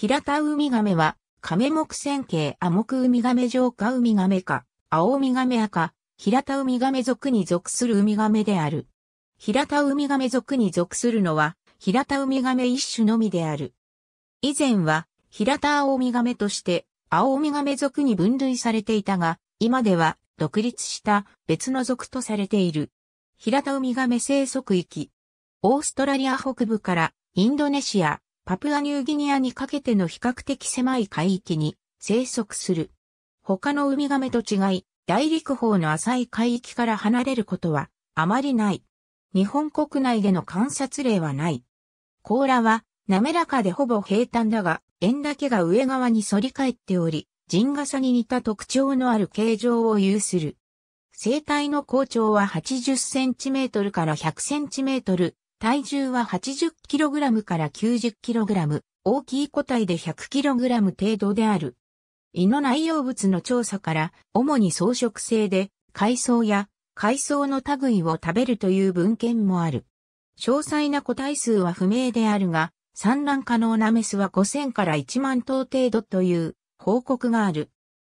平田ウミガメは、カメ目線形アモクウミガメ上下ウミガメか、青ウミガメ赤、平田ウミガメ属に属するウミガメである。平田ウミガメ属に属するのは、平田ウミガメ一種のみである。以前は、平田青ウミガメとして、青ウミガメ属に分類されていたが、今では、独立した別の属とされている。平田ウミガメ生息域。オーストラリア北部からインドネシア、パプアニューギニアにかけての比較的狭い海域に生息する。他のウミガメと違い、大陸方の浅い海域から離れることはあまりない。日本国内での観察例はない。甲羅は滑らかでほぼ平坦だが、円だけが上側に反り返っており、人傘に似た特徴のある形状を有する。生体の高長は80センチメートルから100センチメートル体重は 80kg から 90kg、大きい個体で 100kg 程度である。胃の内容物の調査から、主に草食性で、海藻や海藻の類を食べるという文献もある。詳細な個体数は不明であるが、産卵可能なメスは5000から1万頭程度という報告がある。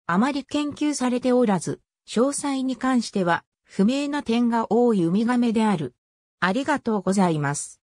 あまり研究されておらず、詳細に関しては不明な点が多いウミガメである。ありがとうございます。